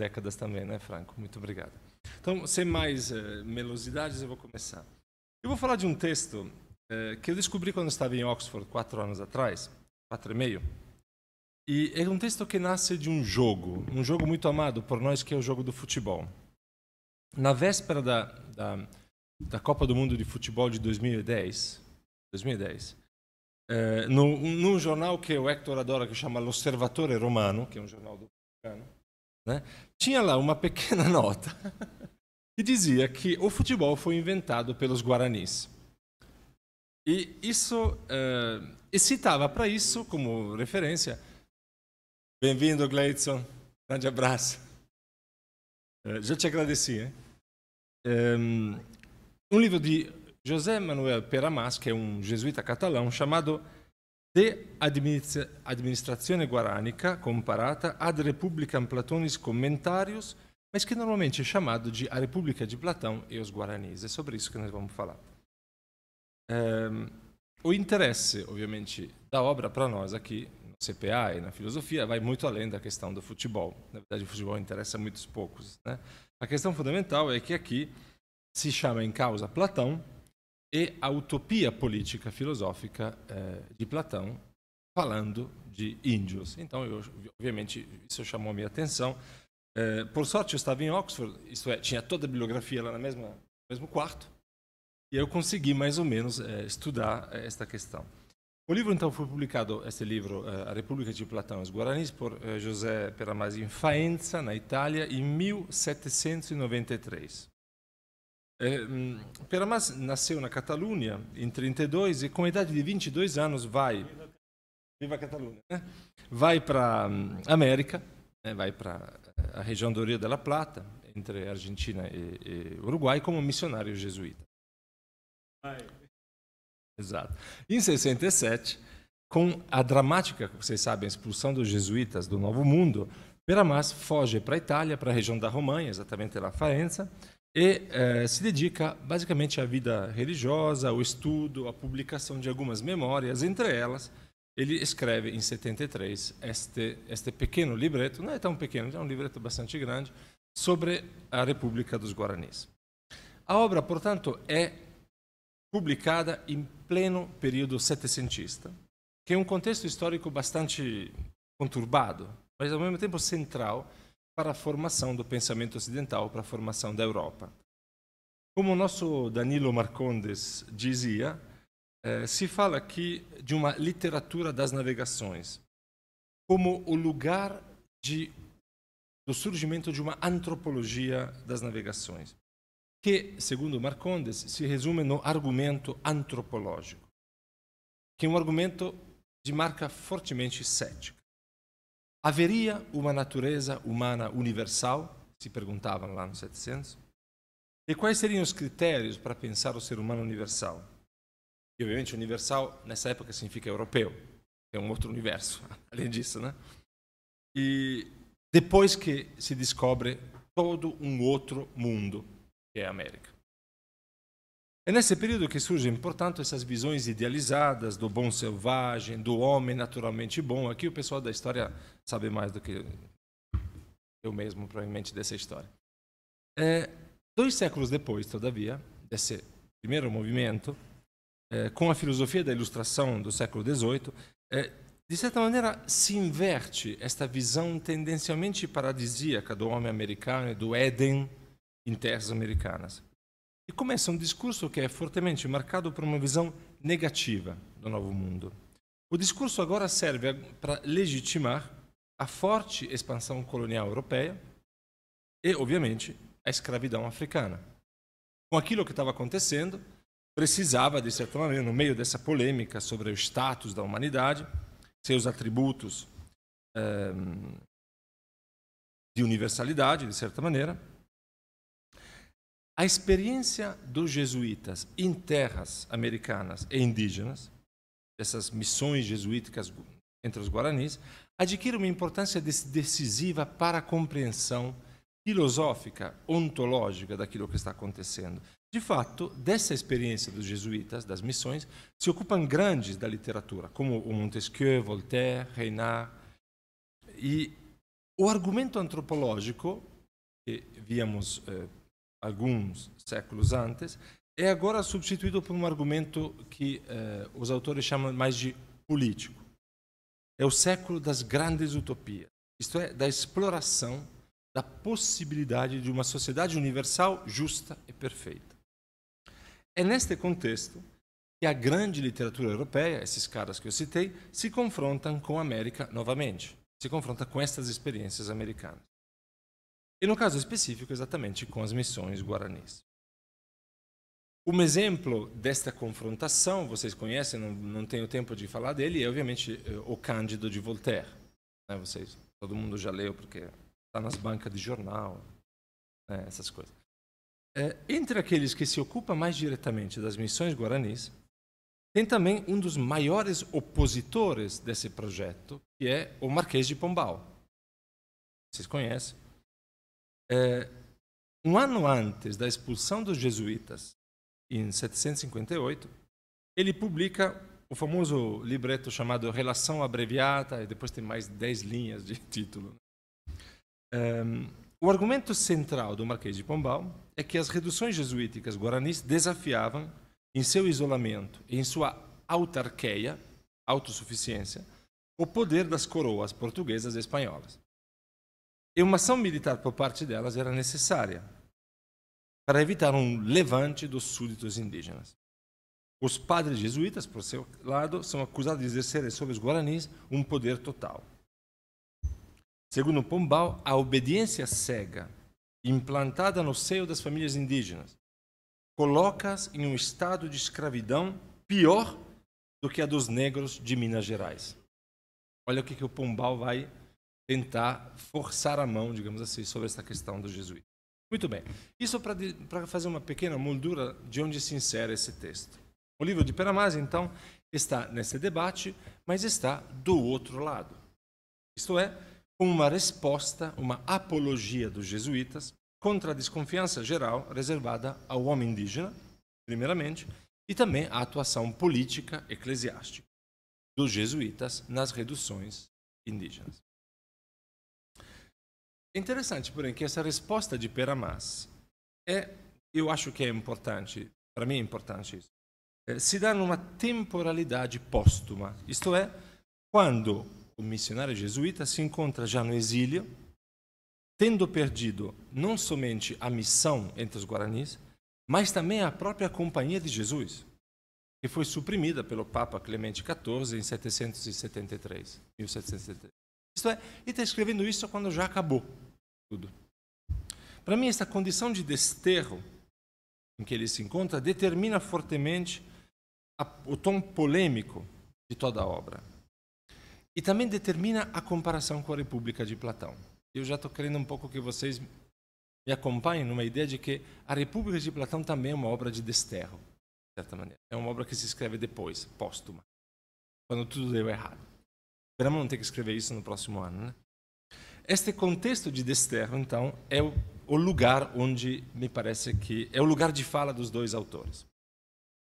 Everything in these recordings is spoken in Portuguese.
décadas também, né, Franco? Muito obrigado. Então, sem mais eh, melosidades, eu vou começar. Eu vou falar de um texto eh, que eu descobri quando estava em Oxford, quatro anos atrás, quatro e meio. E é um texto que nasce de um jogo, um jogo muito amado por nós, que é o jogo do futebol. Na véspera da, da, da Copa do Mundo de Futebol de 2010, 2010 eh, no, num jornal que o Hector adora, que chama L'Osservatore Romano, que é um jornal do Vaticano, né? Tinha lá uma pequena nota que dizia que o futebol foi inventado pelos guaranis. E isso uh, e citava para isso como referência. Bem-vindo, Gleidson. Grande abraço. Uh, já te agradeci. Hein? Um, eh, um livro de José Manuel Peramas, que é um jesuíta catalão, chamado de administrazione guaranica comparata ad Republicam Platonis Commentarius, mas que normalmente é chamado de A República de Platão e os Guaranis. É sobre isso que nós vamos falar. Um, ehm, o interesse, obviamente, da obra para nós aqui, no CPA e na filosofia, vai muito além da questão do futebol. Na verdade, o futebol interessa a muitos poucos. Né? A questão fundamental é que aqui se chama em causa Platão, e a utopia política filosófica eh, de Platão falando de índios. Então, eu, obviamente, isso chamou a minha atenção. Eh, por sorte, eu estava em Oxford, isto é, tinha toda a bibliografia lá no mesmo, mesmo quarto, e eu consegui mais ou menos eh, estudar esta questão. O livro, então, foi publicado, este livro, A República de Platão e os Guaranis, por José Peramasi, em Faenza, na Itália, em 1793. É, hum, Peramas nasceu na Catalunha em 32 e com a idade de 22 anos vai viva Catalunha, né? vai para a hum, América, né? vai para eh, a região do Rio de la Plata, entre Argentina e, e Uruguai, como missionário jesuíta. Ai. Exato. Em 67, com a dramática, vocês sabem, expulsão dos jesuítas do Novo Mundo, Peramas foge para a Itália, para a região da România, exatamente lá Faenza, e eh, se dedica basicamente à vida religiosa, ao estudo, à publicação de algumas memórias. Entre elas, ele escreve em 73 este, este pequeno libreto, não é tão pequeno, é um libreto bastante grande, sobre a República dos Guaranis. A obra, portanto, é publicada em pleno período setecentista, que é um contexto histórico bastante conturbado, mas ao mesmo tempo central para a formação do pensamento ocidental, para a formação da Europa. Como o nosso Danilo Marcondes dizia, eh, se fala aqui de uma literatura das navegações, como o lugar de, do surgimento de uma antropologia das navegações, que, segundo Marcondes, se resume no argumento antropológico, que é um argumento de marca fortemente cética. Haveria uma natureza humana universal? Se perguntavam lá no 700. E quais seriam os critérios para pensar o ser humano universal? E, obviamente, universal nessa época significa europeu, é um outro universo, além disso, né? E depois que se descobre todo um outro mundo, que é a América. É nesse período que surgem, portanto, essas visões idealizadas do bom selvagem, do homem naturalmente bom. Aqui o pessoal da história sabe mais do que eu mesmo, provavelmente, dessa história. É, dois séculos depois, todavia, desse primeiro movimento, é, com a filosofia da ilustração do século XVIII, é, de certa maneira se inverte esta visão tendencialmente paradisíaca do homem americano e do Éden em terras americanas e começa um discurso que é fortemente marcado por uma visão negativa do novo mundo. O discurso agora serve para legitimar a forte expansão colonial europeia e, obviamente, a escravidão africana. Com aquilo que estava acontecendo, precisava, de certa maneira, no meio dessa polêmica sobre o status da humanidade, seus atributos eh, de universalidade, de certa maneira, a experiência dos jesuítas em terras americanas e indígenas, essas missões jesuíticas entre os guaranis, adquire uma importância decisiva para a compreensão filosófica, ontológica daquilo que está acontecendo. De fato, dessa experiência dos jesuítas, das missões, se ocupam grandes da literatura, como Montesquieu, Voltaire, Reinhard. E o argumento antropológico que víamos eh, alguns séculos antes, é agora substituído por um argumento que eh, os autores chamam mais de político. É o século das grandes utopias, isto é, da exploração da possibilidade de uma sociedade universal, justa e perfeita. É neste contexto que a grande literatura europeia, esses caras que eu citei, se confrontam com a América novamente, se confronta com estas experiências americanas. E no caso específico, exatamente com as missões guaranis. Um exemplo desta confrontação, vocês conhecem, não, não tenho tempo de falar dele, é obviamente eh, o Cândido de Voltaire. Né? Vocês, todo mundo já leu, porque está nas bancas de jornal, né? essas coisas. É, entre aqueles que se ocupam mais diretamente das missões guaranis, tem também um dos maiores opositores desse projeto, que é o Marquês de Pombal. Vocês conhecem? É, um ano antes da expulsão dos jesuítas, em 758, ele publica o famoso libreto chamado Relação Abreviada, e depois tem mais dez linhas de título. Né? Ehm, o argumento central do Marquês de Pombal é que as reduções jesuíticas guaranis desafiavam, em seu isolamento e em sua autarqueia, autossuficiência, o poder das coroas portuguesas e espanholas. E uma ação militar por parte delas era necessária para evitar um levante dos súditos indígenas. Os padres jesuítas, por seu lado, são acusados de exercer sobre os guaranis um poder total. Segundo Pombal, a obediência cega, implantada no seio das famílias indígenas, coloca-as em um estado de escravidão pior do que a dos negros de Minas Gerais. Olha o que, que o Pombal vai tentar forçar a mão, digamos assim, sobre essa questão dos jesuítas. Muito bem. Isso para fazer uma pequena moldura de onde se insere esse texto. O livro de Peramás, então, está nesse debate, mas está do outro lado. Isto é, uma resposta, uma apologia dos jesuítas contra a desconfiança geral reservada ao homem indígena, primeiramente, e também à atuação política eclesiástica dos jesuítas nas reduções indígenas. Interessante, porém, que essa resposta de Peramas é, eu acho que é importante, para mim é importante isso, é, se dá numa temporalidade póstuma, isto é, quando o missionário jesuíta se encontra já no exílio, tendo perdido não somente a missão entre os guaranis, mas também a própria Companhia de Jesus, que foi suprimida pelo Papa Clemente XIV em 773, 1773. Isto é, ele está escrevendo isso quando já acabou tudo. Para mim, essa condição de desterro em que ele se encontra determina fortemente a, o tom polêmico de toda a obra. E também determina a comparação com a República de Platão. Eu já estou querendo um pouco que vocês me acompanhem numa ideia de que a República de Platão também é uma obra de desterro, de certa maneira. É uma obra que se escreve depois, póstuma, quando tudo deu errado. Esperamos não ter que escrever isso no próximo ano. Né? Este contexto de Desterro, então, é o, lugar onde me parece que é o lugar de fala dos dois autores.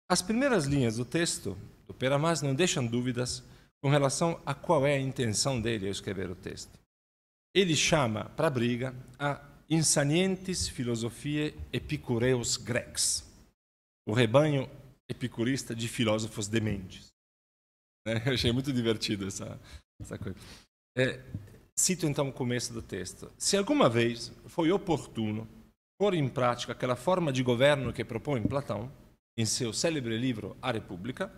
As primeiras linhas do texto do Peramás não deixam dúvidas com relação a qual é a intenção dele ao escrever o texto. Ele chama para a briga a insanientes filosofiae epicureus Grex, o rebanho epicurista de filósofos dementes. Né? Eu achei muito divertido essa, essa coisa. É, cito então o começo do texto. Se alguma vez foi oportuno pôr em prática aquela forma de governo que propõe Platão em seu célebre livro A República,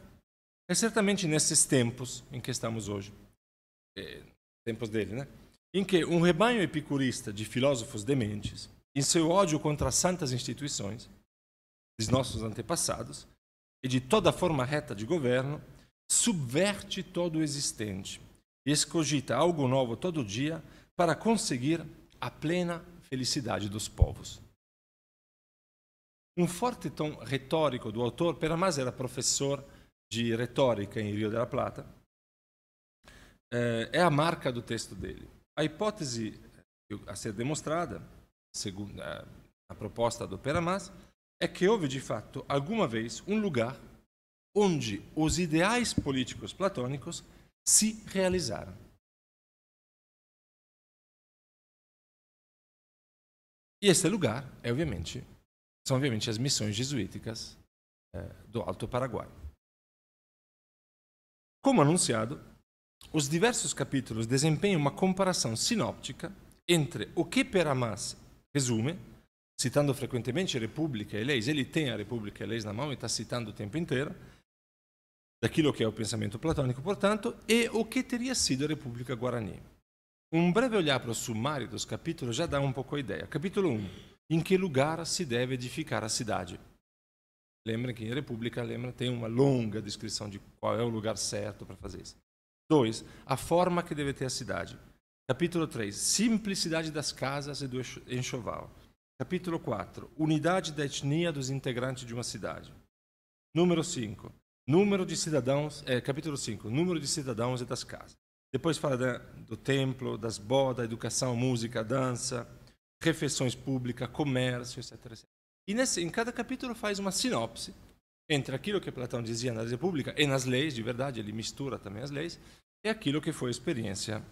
é certamente nesses tempos em que estamos hoje. É, tempos dele, né? Em que um rebanho epicurista de filósofos dementes, em seu ódio contra as santas instituições, dos nossos antepassados, e de toda forma reta de governo, subverte todo o existente e escogita algo novo todo dia para conseguir a plena felicidade dos povos. Um forte tom retórico do autor, Peramás era professor de retórica em Rio da Plata, eh, é a marca do texto dele. A hipótese eh, a ser demonstrada, segundo eh, a proposta do Peramás, é que houve de fato alguma vez um lugar onde os ideais políticos platônicos se realizaram. E este lugar é, obviamente, são obviamente as missões jesuíticas é, do Alto Paraguai. Como anunciado, os diversos capítulos desempenham uma comparação sinóptica entre o que Peramas resume, citando frequentemente República e leis, ele tem a República e leis na mão e está citando o tempo inteiro, daquilo que é o pensamento platônico, portanto, e o que teria sido a República Guarani. Um breve olhar para o sumário dos capítulos já dá um pouco a ideia. Capítulo 1. Em que lugar se deve edificar a cidade? Lembra que em República lembra, tem uma longa descrição de qual é o lugar certo para fazer isso. 2. A forma que deve ter a cidade. Capítulo 3. Simplicidade das casas e do enxoval. Capítulo 4. Unidade da etnia dos integrantes de uma cidade. Número 5. Número de cidadãos, é, capítulo 5, número de cidadãos e das casas. Depois fala da, né, do templo, das bodas, educação, música, dança, refeições públicas, comércio, etc. etc. E nesse, em cada capítulo faz uma sinopse entre aquilo que Platão dizia na República e nas leis, de verdade, ele mistura também as leis, e aquilo que foi a experiência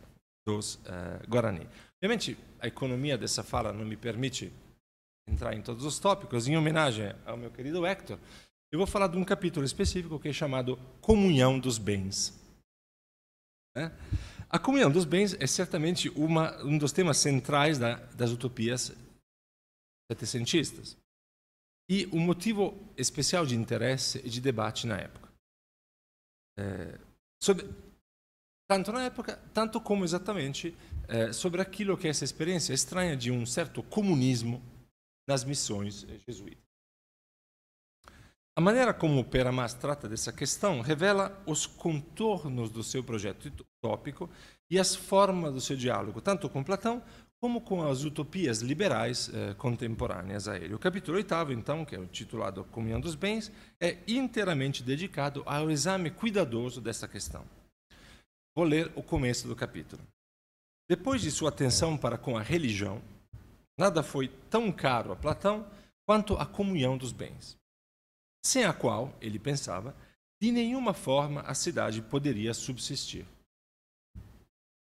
dos uh, Guarani. Obviamente, a economia dessa fala não me permite entrar em todos os tópicos, em homenagem ao meu querido Hector, eu vou falar de um capítulo específico que é chamado Comunhão dos Bens. Né? A comunhão dos bens é certamente uma, um dos temas centrais da, das utopias setecentistas e um motivo especial de interesse e de debate na época. É, sobre, tanto na época, tanto como exatamente é, sobre aquilo que é essa experiência estranha de um certo comunismo nas missões jesuítas. A maneira como o Peramas trata dessa questão revela os contornos do seu projeto utópico e as formas do seu diálogo, tanto com Platão como com as utopias liberais eh, contemporâneas a ele. O capítulo 8, então, que é o titulado Comunhão dos Bens, é inteiramente dedicado ao exame cuidadoso dessa questão. Vou ler o começo do capítulo. Depois de sua atenção para com a religião, nada foi tão caro a Platão quanto a comunhão dos bens sem a qual, ele pensava, de nenhuma forma a cidade poderia subsistir.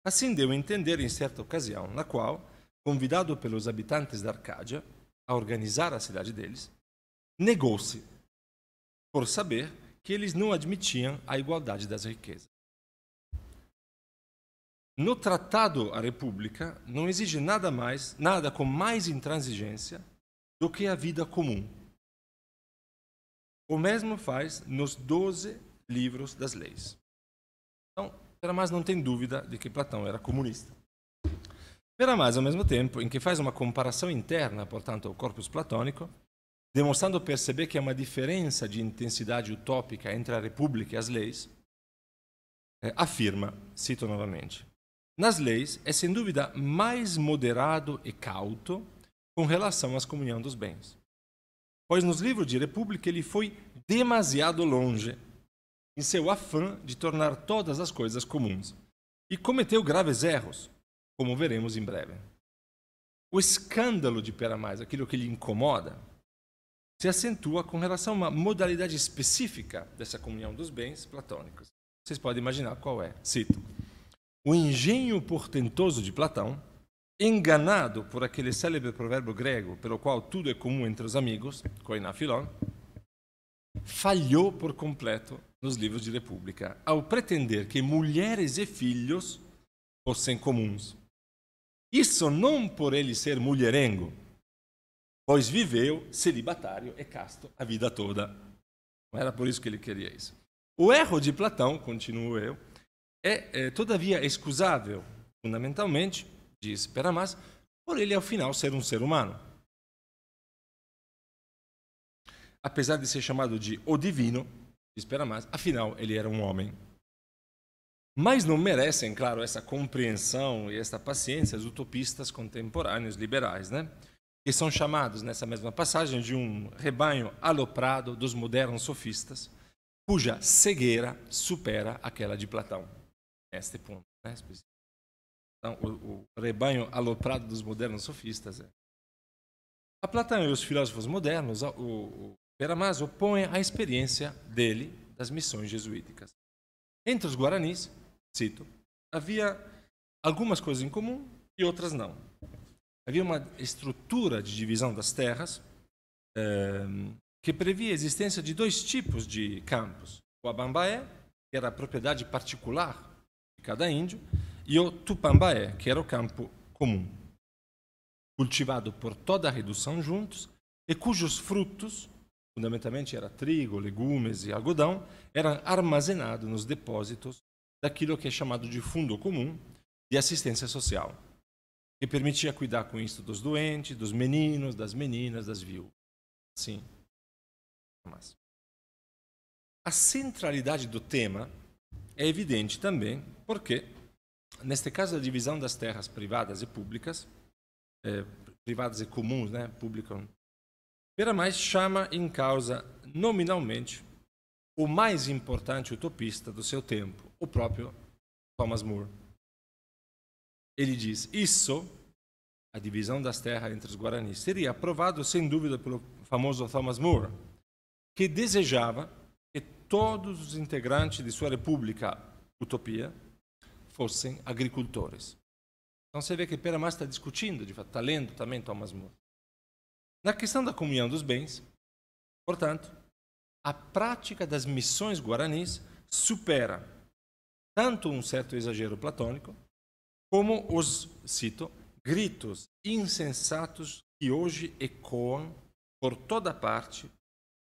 Assim deu a entender em certa ocasião, na qual, convidado pelos habitantes da Arcádia a organizar a cidade deles, negou-se, por saber que eles não admitiam a igualdade das riquezas. No Tratado a República não exige nada mais, nada com mais intransigência do que a vida comum, o mesmo faz nos doze livros das leis. Então, Peramas não tem dúvida de que Platão era comunista. Peramas, ao mesmo tempo, em que faz uma comparação interna, portanto, ao corpus platônico, demonstrando perceber que há uma diferença de intensidade utópica entre a República e as leis, eh, afirma, cito novamente, nas leis é sem dúvida mais moderado e cauto com relação às comunhão dos bens pois nos livros de República ele foi demasiado longe em seu afã de tornar todas as coisas comuns e cometeu graves erros, como veremos em breve. O escândalo de Peramais, aquilo que lhe incomoda, se acentua com relação a uma modalidade específica dessa comunhão dos bens platônicos. Vocês podem imaginar qual é. Cito: O engenho portentoso de Platão enganado por aquele célebre provérbio grego pelo qual tudo é comum entre os amigos, koinafilon, falhou por completo nos livros de República ao pretender que mulheres e filhos fossem comuns. Isso não por ele ser mulherengo, pois viveu celibatário e casto a vida toda. Não era por isso que ele queria isso. O erro de Platão, continuo eu, é, é todavia excusável, fundamentalmente, diz Peramás, por ele, ao final, ser um ser humano. Apesar de ser chamado de o divino, diz Peramás, afinal, ele era um homem. Mas não merecem, claro, essa compreensão e essa paciência os utopistas contemporâneos liberais, né? que são chamados, nessa mesma passagem, de um rebanho aloprado dos modernos sofistas, cuja cegueira supera aquela de Platão, neste ponto né, então, o, o rebanho aloprado dos modernos sofistas. É. A Platão e os filósofos modernos, o, o Peramás opõe a experiência dele das missões jesuíticas. Entre os guaranis, cito, havia algumas coisas em comum e outras não. Havia uma estrutura de divisão das terras eh, que previa a existência de dois tipos de campos: o abambaé, que era a propriedade particular de cada índio, e o Tupambaé, que era o campo comum, cultivado por toda a redução juntos e cujos frutos, fundamentalmente era trigo, legumes e algodão, eram armazenados nos depósitos daquilo que é chamado de fundo comum de assistência social, que permitia cuidar com isso dos doentes, dos meninos, das meninas, das viúvas. Sim. Mas a centralidade do tema é evidente também porque Neste caso, a divisão das terras privadas e públicas, é, privadas e comuns, né, públicas, Vera Mais chama em causa nominalmente o mais importante utopista do seu tempo, o próprio Thomas More. Ele diz: Isso, a divisão das terras entre os guaranis, seria aprovado sem dúvida pelo famoso Thomas More, que desejava que todos os integrantes de sua república utopia fossem agricultores. Então você vê que Peramas está discutindo, de fato, está lendo também Thomas More. Na questão da comunhão dos bens, portanto, a prática das missões guaranis supera tanto um certo exagero platônico, como os, cito, gritos insensatos que hoje ecoam por toda parte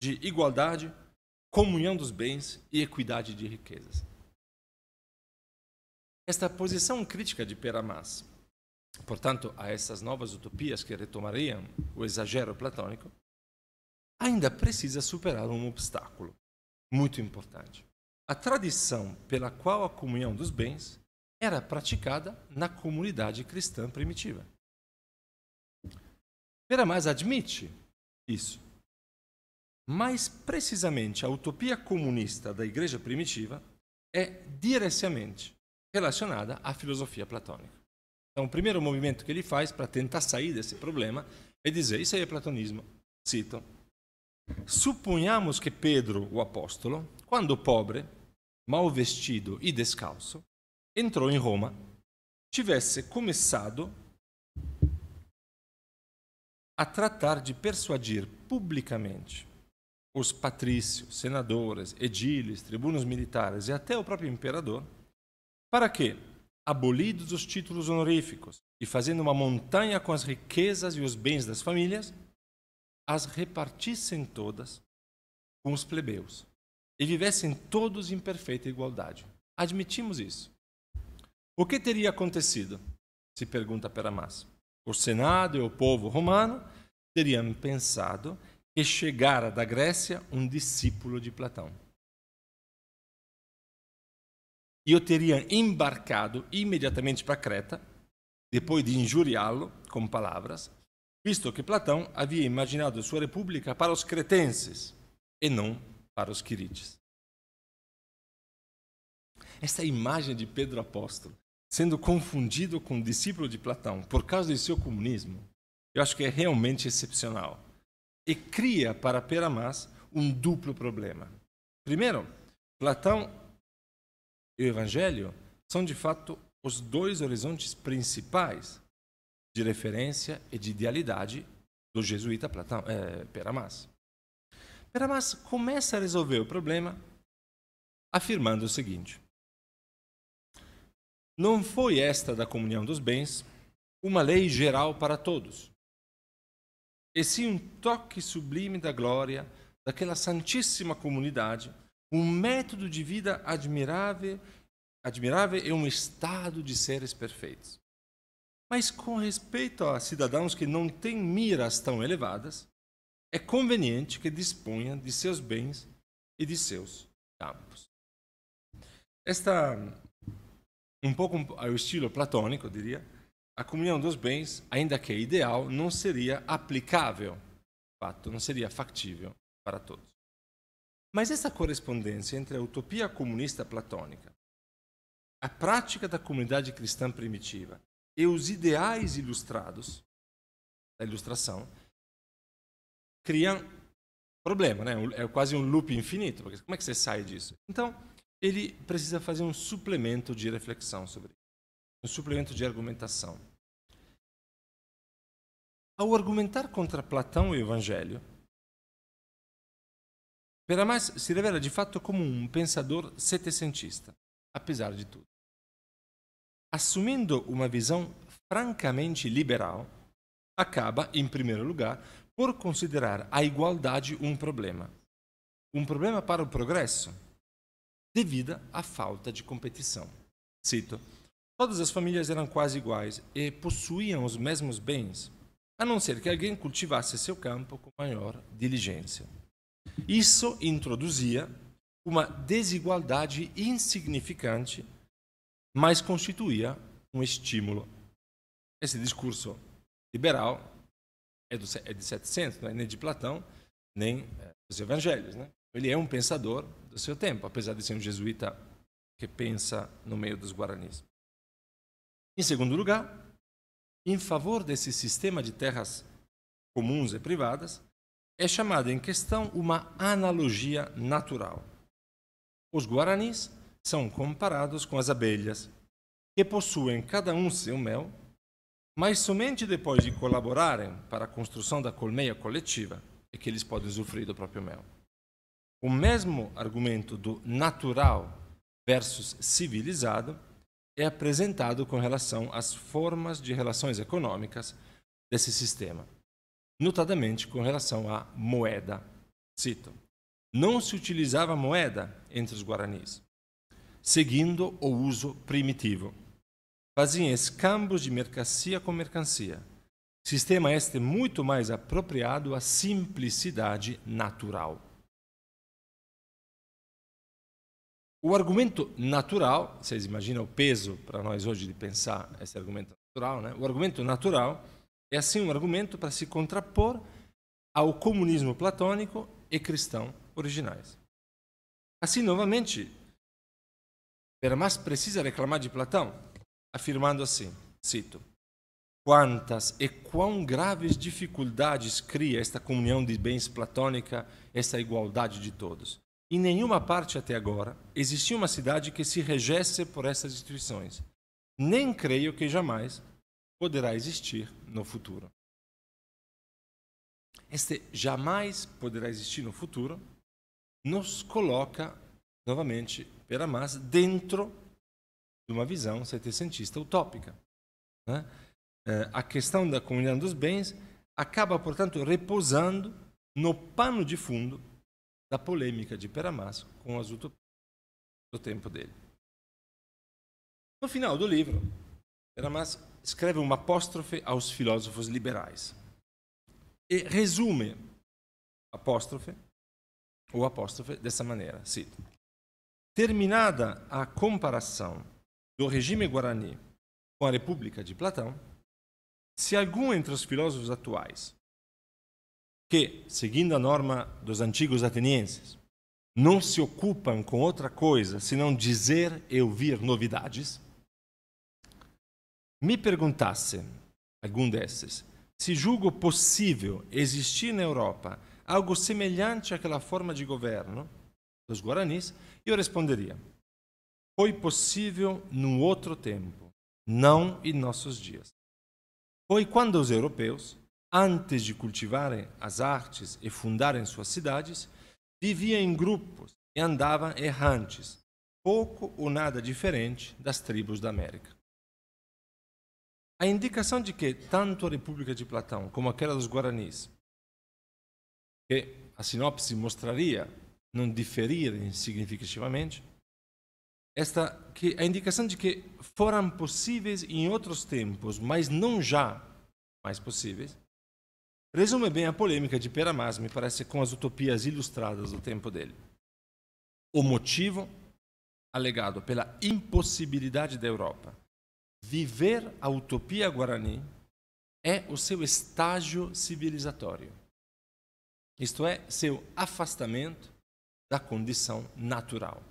de igualdade, comunhão dos bens e equidade de riquezas esta posição crítica de Peramás, portanto, a essas novas utopias que retomariam o exagero platônico, ainda precisa superar um obstáculo muito importante. A tradição pela qual a comunhão dos bens era praticada na comunidade cristã primitiva. Peramás admite isso. Mais precisamente, a utopia comunista da igreja primitiva é diretamente relacionada à filosofia platônica. Então, o primeiro movimento que ele faz para tentar sair desse problema é dizer: Isso aí é platonismo. Cito. Suponhamos que Pedro, o apóstolo, quando pobre, mal vestido e descalço, entrou em Roma, tivesse começado a tratar de persuadir publicamente os patrícios, senadores, ediles, tribunos militares e até o próprio imperador para que, Abolidos os títulos honoríficos e fazendo uma montanha com as riquezas e os bens das famílias, as repartissem todas com os plebeus e vivessem todos em perfeita igualdade. Admitimos isso. O que teria acontecido? Se pergunta Peramás. O Senado e o povo romano teriam pensado que chegara da Grécia um discípulo de Platão e eu teria embarcado imediatamente para Creta, depois de injuriá-lo com palavras, visto que Platão havia imaginado sua república para os cretenses e não para os quirites. Essa imagem de Pedro Apóstolo sendo confundido com o discípulo de Platão por causa de seu comunismo, eu acho que é realmente excepcional e cria para Peramas um duplo problema. Primeiro, Platão e o Evangelho são de fato os dois horizontes principais de referência e de idealidade do jesuíta Platão, é, Peramas. Peramas começa a resolver o problema afirmando o seguinte: Não foi esta da comunhão dos bens uma lei geral para todos, e sim um toque sublime da glória daquela santíssima comunidade um método de vida admirável, admirável e um estado de seres perfeitos. Mas com respeito a cidadãos que não têm miras tão elevadas, é conveniente que disponham de seus bens e de seus campos. Esta, um pouco ao estilo platônico, diria, a comunhão dos bens, ainda que ideal, não seria aplicável, fato, não seria factível para todos. Mas essa correspondência entre a utopia comunista platônica, a prática da comunidade cristã primitiva e os ideais ilustrados da ilustração criam problema, né? É quase um loop infinito, porque como é que você sai disso? Então, ele precisa fazer um suplemento de reflexão sobre isso, um suplemento de argumentação. Ao argumentar contra Platão e o Evangelho, Peramais si rivela di fatto come un pensador settecentista, apesar de tudo. Assumindo uma visão francamente liberal, acaba, em primeiro lugar, por considerar a igualdade um problema. Um problema para o progresso, devido à falta de competição. Cito: Todas as famílias eram quase iguais e possuíam os mesmos bens, a não ser que alguém cultivasse seu campo com maior diligência. Isso introduzia uma desigualdade insignificante, mas constituía um estímulo. Esse discurso liberal é, do, é de 700, não é nem de Platão, nem eh, dos evangelhos. Né? Ele é um pensador do seu tempo, apesar de ser um jesuíta que pensa no meio dos guaranis. Em segundo lugar, em favor desse sistema de terras comuns e privadas, é chamada em questão uma analogia natural. Os guaranis são comparados com as abelhas, que possuem cada um seu mel, mas somente depois de colaborarem para a construção da colmeia coletiva é que eles podem usufruir do próprio mel. O mesmo argumento do natural versus civilizado é apresentado com relação às formas de relações econômicas desse sistema notadamente com relação à moeda. Cito: Não se utilizava moeda entre os guaranis, seguindo o uso primitivo. Faziam escambos de mercancia com mercancia. Sistema este muito mais apropriado à simplicidade natural. O argumento natural, vocês imaginam o peso para nós hoje de pensar esse argumento natural, né? O argumento natural é assim um argumento para se contrapor ao comunismo platônico e cristão originais. Assim, novamente, Bermas precisa reclamar de Platão, afirmando assim, cito, quantas e quão graves dificuldades cria esta comunhão de bens platônica, esta igualdade de todos. Em nenhuma parte até agora existiu uma cidade que se regesse por essas instituições. Nem creio que jamais poderá existir no futuro. Este jamais poderá existir no futuro nos coloca novamente Peramás dentro de uma visão setecentista utópica. Né? Eh, a questão da comunhão dos bens acaba, portanto, repousando no pano de fundo da polêmica de Peramás com as utopias do tempo dele. No final do livro, Peramás escreve uma apóstrofe aos filósofos liberais. E resume apóstrofe ou apóstrofe dessa maneira, cito. Terminada a comparação do regime guarani com a República de Platão, se algum entre os filósofos atuais que, seguindo a norma dos antigos atenienses, não se ocupam com outra coisa senão dizer e ouvir novidades, me perguntasse, algum desses, se julgo possível existir na Europa algo semelhante àquela forma de governo dos guaranis, eu responderia: foi possível num outro tempo, não em nossos dias. Foi quando os europeus, antes de cultivarem as artes e fundarem suas cidades, viviam em grupos e andavam errantes, pouco ou nada diferente das tribos da América. A indicação de que tanto a República de Platão como aquela dos Guaranis, que a sinopse mostraria não diferirem significativamente, esta que a indicação de que foram possíveis em outros tempos, mas não já mais possíveis, resume bem a polêmica de Peramas, me parece, com as utopias ilustradas do tempo dele. O motivo alegado pela impossibilidade da Europa Viver a utopia guarani é o seu estágio civilizatório. Isto é, seu afastamento da condição natural.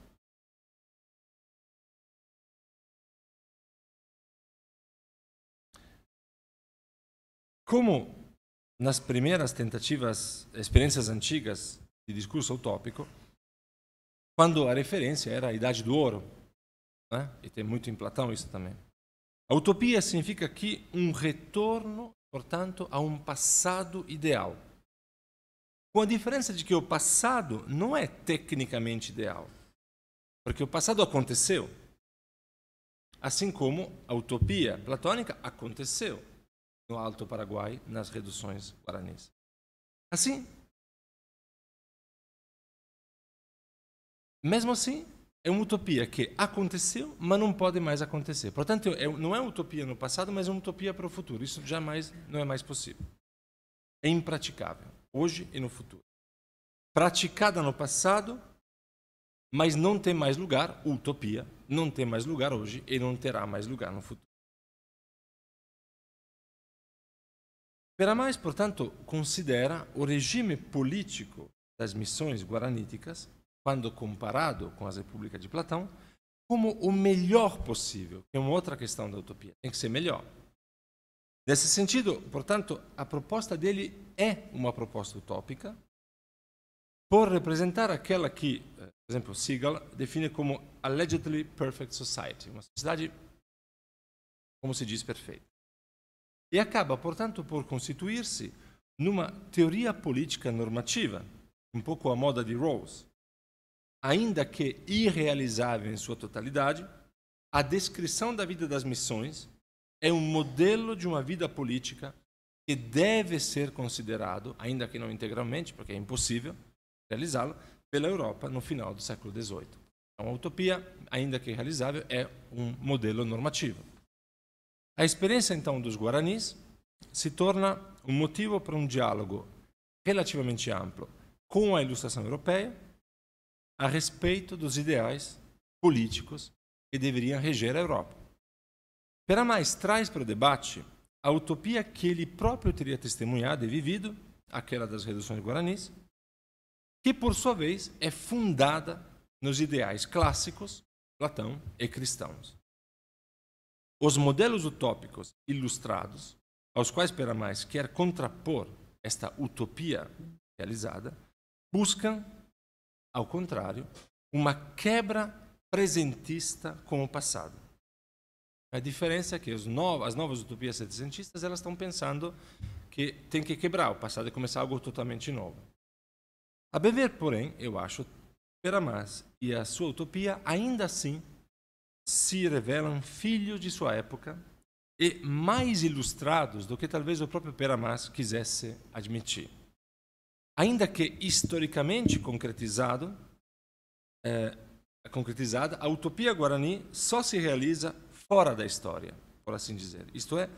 Como nas primeiras tentativas, experiências antigas de discurso utópico, quando a referência era a Idade do Ouro, né? e tem muito em Platão isso também. A utopia significa aqui um retorno, portanto, a um passado ideal. Com a diferença de que o passado não é tecnicamente ideal, porque o passado aconteceu. Assim como a utopia platônica aconteceu no Alto Paraguai, nas reduções guaranis. Assim, mesmo assim, é uma utopia que aconteceu, mas não pode mais acontecer. Portanto, é, não é uma utopia no passado, mas é uma utopia para o futuro. Isso jamais não é mais possível. É impraticável, hoje e no futuro. Praticada no passado, mas não tem mais lugar, utopia, não tem mais lugar hoje e não terá mais lugar no futuro. Peramais, portanto, considera o regime político das missões guaraníticas quando comparado com as repúblicas de Platão, como o melhor possível, que é uma outra questão da utopia, tem que ser melhor. Nesse sentido, portanto, a proposta dele é uma proposta utópica, por representar aquela que, eh, por exemplo, Siegel define como allegedly perfect society, uma sociedade, como se diz, perfeita. E acaba, portanto, por constituir-se numa teoria política normativa, um pouco à moda de Rawls, ainda que irrealizável em sua totalidade, a descrição da vida das missões é um modelo de uma vida política que deve ser considerado, ainda que não integralmente, porque é impossível realizá-lo, pela Europa no final do século XVIII. Então, a utopia, ainda que realizável, é um modelo normativo. A experiência, então, dos guaranis se torna um motivo para um diálogo relativamente amplo com a ilustração europeia a respeito dos ideais políticos que deveriam reger a Europa. Peramais traz para o debate a utopia que ele próprio teria testemunhado e vivido, aquela das reduções guaranis, que por sua vez é fundada nos ideais clássicos, Platão e cristãos. Os modelos utópicos ilustrados, aos quais Peramais quer contrapor esta utopia realizada, buscam ao contrário, uma quebra presentista com o passado. A diferença é que as novas utopias setecentistas elas estão pensando que tem que quebrar o passado e começar algo totalmente novo. A Bever, porém, eu acho, Peramás e a sua utopia ainda assim se revelam filhos de sua época e mais ilustrados do que talvez o próprio Peramás quisesse admitir ainda que historicamente concretizado, é, concretizada, a utopia guarani só se realiza fora da história, por assim dizer. Isto é,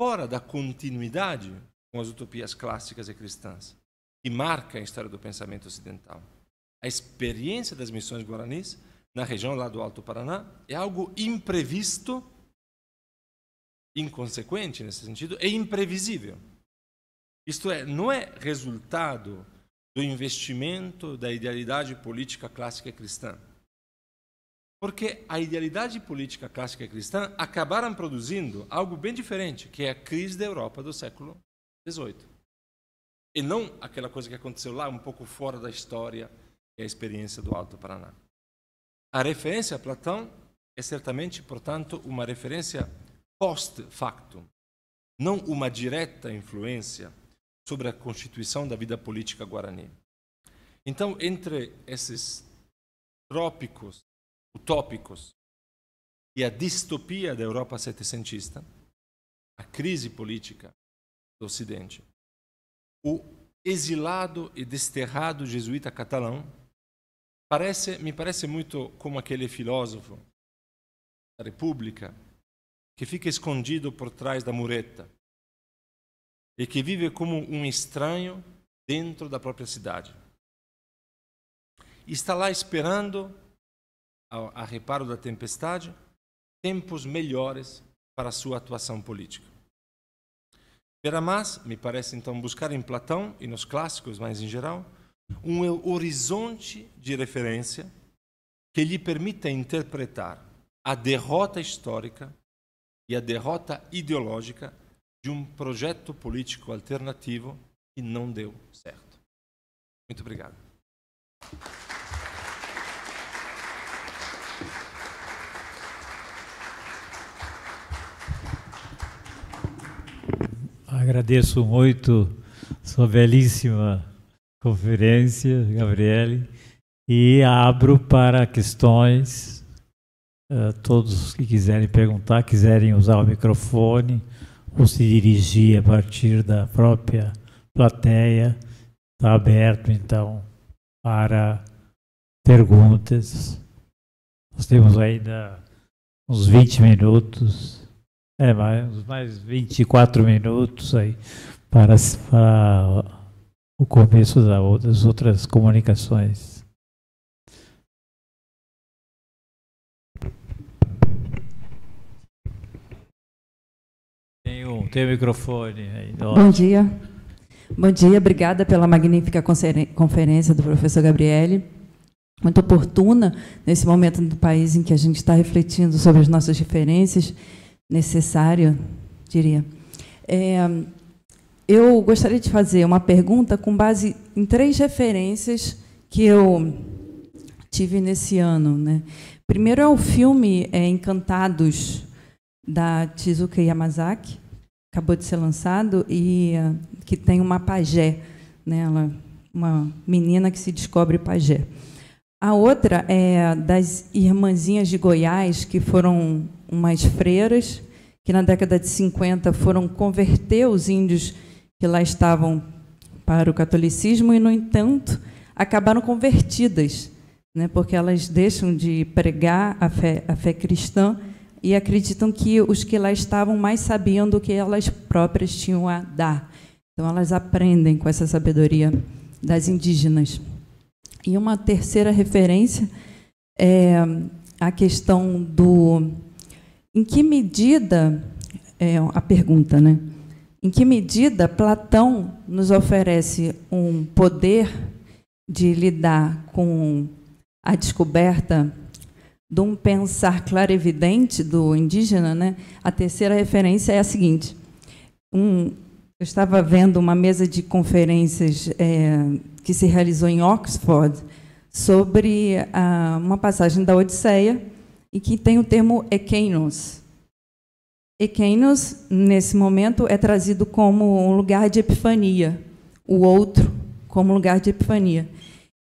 fora da continuidade com as utopias clássicas e cristãs, que marca a história do pensamento ocidental. A experiência das missões guaranis na região lá do Alto Paraná é algo imprevisto, inconsequente nesse sentido, e imprevisível. Isto é, não é resultado do investimento da idealidade política clássica cristã. Porque a idealidade política clássica cristã acabaram produzindo algo bem diferente, que é a crise da Europa do século XVIII. E não aquela coisa que aconteceu lá, um pouco fora da história, que é a experiência do Alto Paraná. A referência a Platão é certamente, portanto, uma referência post-facto, não uma direta influência sobre a constituição da vida política guarani. Então, entre esses trópicos utópicos e a distopia da Europa setecentista, a crise política do Ocidente, o exilado e desterrado jesuíta catalão parece me parece muito como aquele filósofo da República que fica escondido por trás da mureta e que vive como um estranho dentro da própria cidade. Está lá esperando, a, a reparo da tempestade, tempos melhores para sua atuação política. Peramas me parece então buscar em Platão e nos clássicos mais em geral, um horizonte de referência que lhe permita interpretar a derrota histórica e a derrota ideológica de um projeto político alternativo e não deu certo. Muito obrigado. Agradeço muito sua belíssima conferência, Gabriele, e abro para questões. Uh, todos que quiserem perguntar, quiserem usar o microfone, ou se dirigir a partir da própria plateia, está aberto então para perguntas. Nós temos ainda uns 20 minutos, é, mais, mais 24 minutos aí para, para o começo das outras comunicações. Tem microfone. Bom dia. Bom dia, obrigada pela magnífica conferência do professor Gabriele. Muito oportuna nesse momento do país em que a gente está refletindo sobre as nossas diferenças, necessário, diria. É, eu gostaria de fazer uma pergunta com base em três referências que eu tive nesse ano. Né? Primeiro é o filme é, Encantados, da Chizuke Yamazaki, acabou de ser lançado e ah, que tem uma pajé nela, né? uma menina que se descobre pajé. A outra é das irmãzinhas de Goiás, que foram umas freiras que na década de 50 foram converter os índios que lá estavam para o catolicismo e, no entanto, acabaram convertidas, né, porque elas deixam de pregar a fé, a fé cristã e acreditam que os que lá estavam mais sabiam do que elas próprias tinham a dar. Então, elas aprendem com essa sabedoria das indígenas. E uma terceira referência é a questão do. Em que medida. É a pergunta, né? Em que medida Platão nos oferece um poder de lidar com a descoberta de um pensar evidente do indígena, né? a terceira referência é a seguinte. Um, eu estava vendo uma mesa de conferências é, que se realizou em Oxford sobre a, ah, uma passagem da Odisseia e que tem o termo Ekenos. Ekenos nesse momento, é trazido como um lugar de epifania, o outro como lugar de epifania.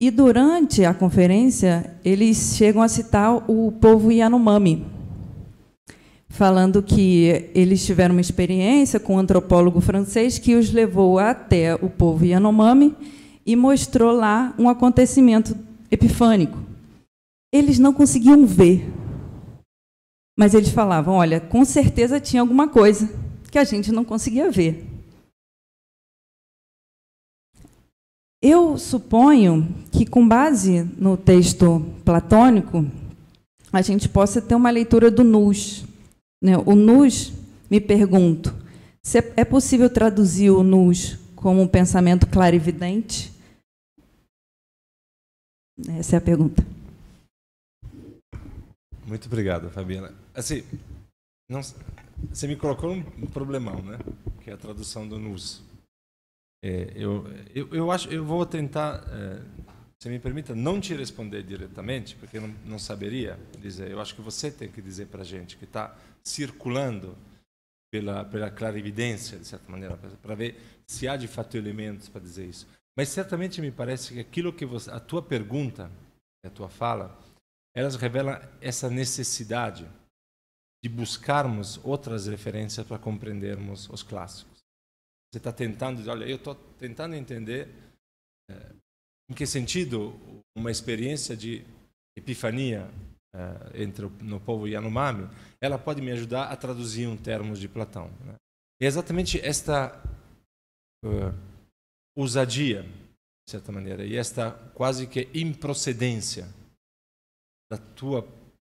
E durante a conferência, eles chegam a citar o povo Yanomami, falando que eles tiveram uma experiência com um antropólogo francês que os levou até o povo Yanomami e mostrou lá um acontecimento epifânico. Eles não conseguiam ver, mas eles falavam: olha, com certeza tinha alguma coisa que a gente não conseguia ver. Eu suponho que, com base no texto platônico, a gente possa ter uma leitura do nus. Né? O nus, me pergunto, é, é possível traduzir o nus como um pensamento clarividente? Essa é a pergunta. Muito obrigado, Fabiana. Assim, não, você me colocou um problemão, né? Que é a tradução do nus. É, eu, eu, eu, acho, eu vou tentar, é, se me permita, não te responder diretamente, porque eu não, não saberia dizer. Eu acho que você tem que dizer para a gente que está circulando pela, pela clarividência, de certa maneira, para ver se há de fato elementos para dizer isso. Mas certamente me parece que aquilo que você, a tua pergunta, a tua fala, elas revelam essa necessidade de buscarmos outras referências para compreendermos os clássicos. Você está tentando dizer, olha, eu estou tentando entender é, em que sentido uma experiência de epifania é, eh, entre o, no povo Yanomami, ela pode me ajudar a traduzir um termo de Platão. Né? É exatamente esta uh, ousadia, de certa maneira, e esta quase que improcedência da tua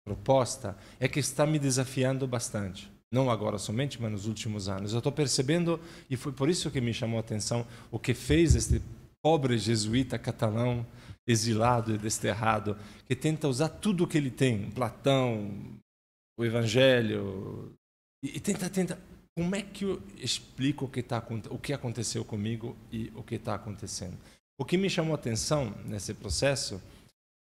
proposta é que está me desafiando bastante não agora somente, mas nos últimos anos. Eu estou percebendo, e foi por isso que me chamou a atenção, o que fez este pobre jesuíta catalão, exilado e desterrado, que tenta usar tudo o que ele tem, Platão, o Evangelho, e, e tenta, tenta. Como é que eu explico o que, tá, o que aconteceu comigo e o que está acontecendo? O que me chamou a atenção nesse processo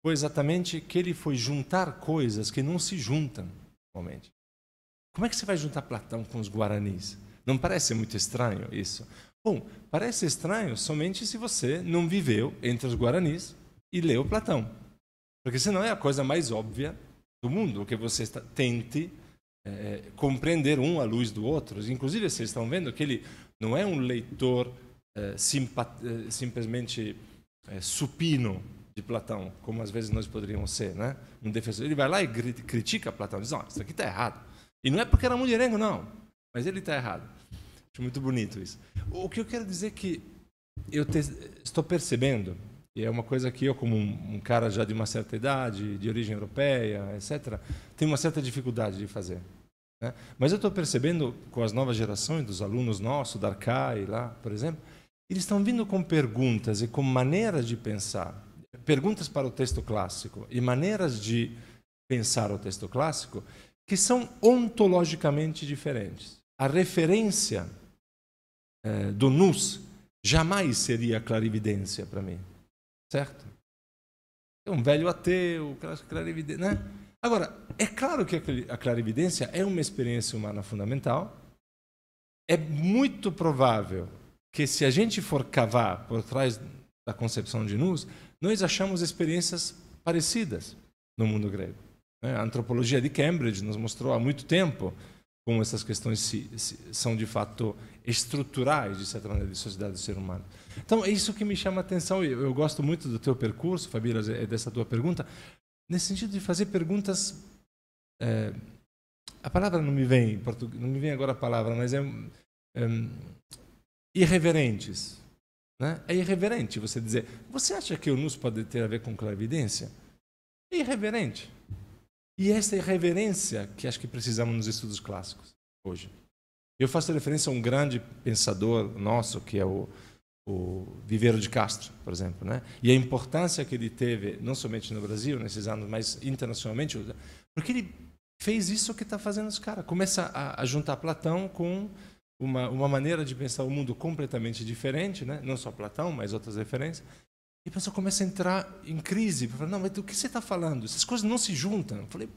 foi exatamente que ele foi juntar coisas que não se juntam normalmente. Como é que você vai juntar Platão com os guaranis? Não parece muito estranho isso? Bom, parece estranho somente se você não viveu entre os guaranis e leu Platão. Porque senão é a coisa mais óbvia do mundo, que você está, tente é, compreender um à luz do outro. Inclusive, vocês estão vendo que ele não é um leitor é, simplesmente é, supino de Platão, como às vezes nós poderíamos ser, né? Um defensor. Ele vai lá e critica Platão, diz: "Não, isso aqui está errado. E não é porque era mulherengo, não. Mas ele está errado. Acho muito bonito isso. O que eu quero dizer é que eu te, estou percebendo, e é uma coisa que eu, como um, um, cara já de uma certa idade, de origem europeia, etc., tenho uma certa dificuldade de fazer. Né? Mas eu estou percebendo com as novas gerações, dos alunos nossos, da Arcai lá, por exemplo, eles estão vindo com perguntas e com maneiras de pensar. Perguntas para o texto clássico e maneiras de pensar o texto clássico que são ontologicamente diferentes. A referência é, do nous jamais seria a clarividência para mim, certo? É um velho ateu, clarividência, né? Agora, é claro que a clarividência é uma experiência humana fundamental. É muito provável que se a gente for cavar por trás da concepção de nous, nós achamos experiências parecidas no mundo grego. Né? A antropologia de Cambridge nos mostrou há muito tempo como essas questões se, se, são de fato estruturais, de certa maneira, de sociedade do ser humano. Então, é isso que me chama a atenção. Eu, eu gosto muito do teu percurso, Fabíola, é, é dessa tua pergunta, nesse sentido de fazer perguntas. É, a palavra não me vem não me vem agora a palavra, mas é, é irreverentes. Né? É irreverente você dizer: você acha que o NUS pode ter a ver com clarividência? É irreverente. E essa irreverência é que acho que precisamos nos estudos clássicos hoje. Eu faço referência a um grande pensador nosso, que é o, o Viveiro de Castro, por exemplo, né? e a importância que ele teve, não somente no Brasil, nesses anos, mas internacionalmente, porque ele fez isso que está fazendo os caras. Começa a, a, juntar Platão com uma, uma maneira de pensar o um mundo completamente diferente, né? não só Platão, mas outras referências. E a pessoa começa a entrar em crise. Fala, não, mas o que você está falando? Essas coisas não se juntam. Eu falei,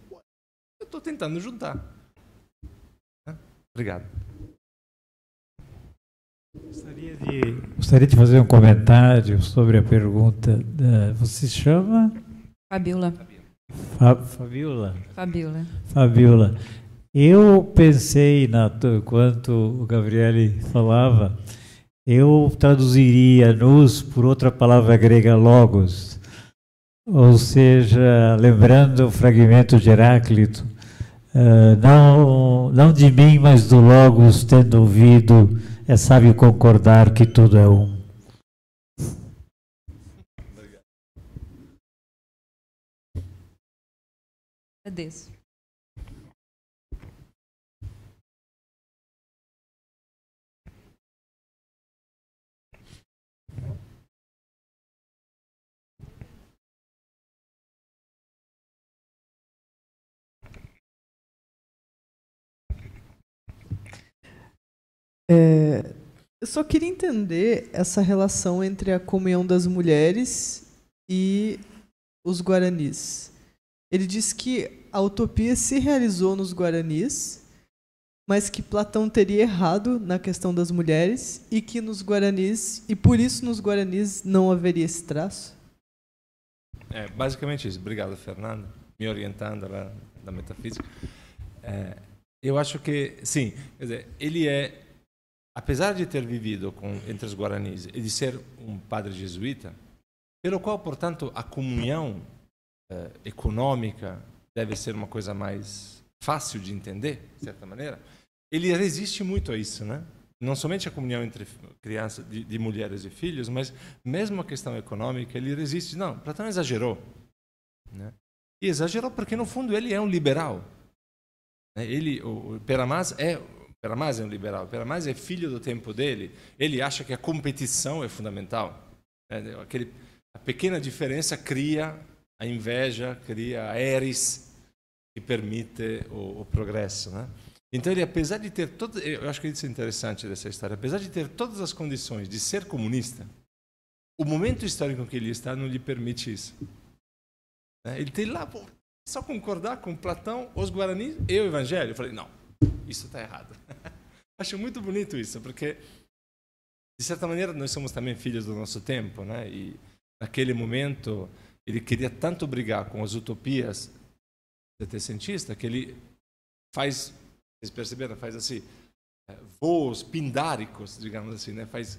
eu estou tentando juntar. Né? Obrigado. Gostaria de, gostaria de fazer um comentário sobre a pergunta. Da, você se chama? Fabiola. Fabiola. Fabiola. Fabiola. Eu pensei, na, enquanto o Gabriele falava, eu traduziria nos por outra palavra grega, logos. Ou seja, lembrando o fragmento de Heráclito, eh, não, não de mim, mas do logos, tendo ouvido, é sábio concordar que tudo é um. Agradeço. É, eu só queria entender essa relação entre a comunhão das mulheres e os guaranis. Ele diz que a utopia se realizou nos guaranis, mas que Platão teria errado na questão das mulheres e que nos guaranis e por isso nos guaranis não haveria esse traço. É basicamente isso. Obrigado, Fernando, me orientando da, da metafísica. É, eu acho que sim. Quer dizer, ele é apesar de ter vivido com, entre os guaranis e de ser um padre jesuíta, pelo qual, portanto, a comunhão eh, econômica deve ser uma coisa mais fácil de entender, de certa maneira, ele resiste muito a isso, né? Não somente a comunhão entre crianças, de, de mulheres e filhos, mas mesmo a questão econômica, ele resiste. Não, Platão exagerou. Né? E exagerou porque, no fundo, ele é um liberal. Né? Ele, o, Peramás é Peramás é um liberal, Peramás é filho do tempo dele. Ele acha que a competição é fundamental. É, aquele, a pequena diferença cria a inveja, cria a eris que permite o, o progresso. Né? Então ele, apesar de ter todo, eu acho que isso é interessante dessa história, apesar de ter todas as condições de ser comunista, o momento histórico em que ele está não lhe permite isso. É, ele tem lá só concordar com Platão, os Guaranis e o Evangelho. Eu falei não, isso está errado. Acho muito bonito isso, porque de certa maneira nós somos também filhos do nosso tempo, né? E naquele momento ele queria tanto brigar com as utopias cientista que ele faz, vocês perceberam, faz assim é, voos pindáricos, digamos assim, né? Faz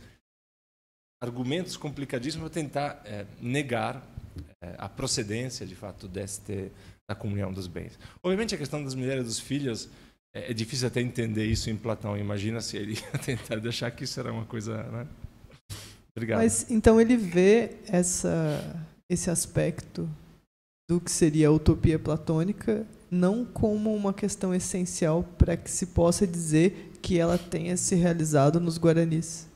argumentos complicadíssimos para tentar é, negar é, a procedência, de fato, deste da comunhão dos bens. Obviamente, a questão das mulheres e dos filhos é, é, difícil até entender isso em Platão. Imagina se ele ia tentar deixar que isso era uma coisa. Né? Obrigado. Mas então ele vê essa, esse aspecto do que seria a utopia platônica não como uma questão essencial para que se possa dizer que ela tenha se realizado nos Guaranis.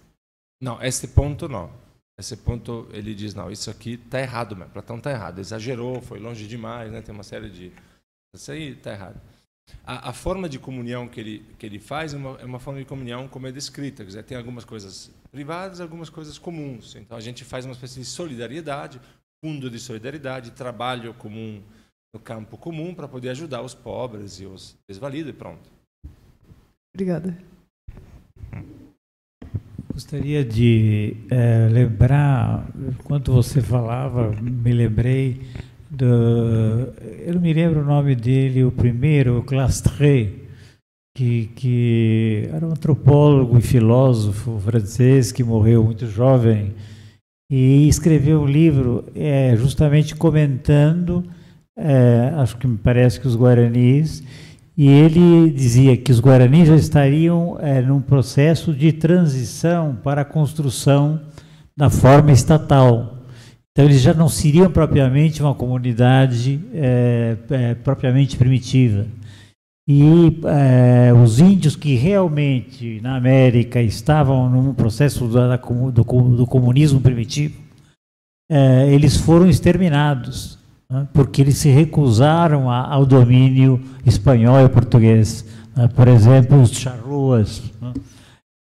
Não, esse ponto não. Esse ponto ele diz não, isso aqui está errado, mesmo. Platão está errado, exagerou, foi longe demais, né? Tem uma série de isso aí está errado. A, a, forma de comunhão que ele, que ele faz é uma, é uma forma de comunhão como é descrita, quer dizer, tem algumas coisas privadas, algumas coisas comuns. Então a gente faz uma espécie de solidariedade, fundo de solidariedade, trabalho comum no campo comum para poder ajudar os pobres e os desvalidos e pronto. Obrigada. Gostaria de é, lembrar, enquanto você falava, me lembrei do, eu não me lembro o nome dele, o primeiro, Clastre, que, que era um antropólogo e filósofo francês que morreu muito jovem e escreveu um livro é, justamente comentando, é, acho que me parece que os guaranis, e ele dizia que os guaranis já estariam é, num processo de transição para a construção da forma estatal. Então, eles já não seriam propriamente uma comunidade é, é, propriamente primitiva. E é, os índios que realmente na América estavam num processo do, do, do comunismo primitivo, é, eles foram exterminados, né, porque eles se recusaram a, ao domínio espanhol e português. Né, por exemplo, os charruas, né,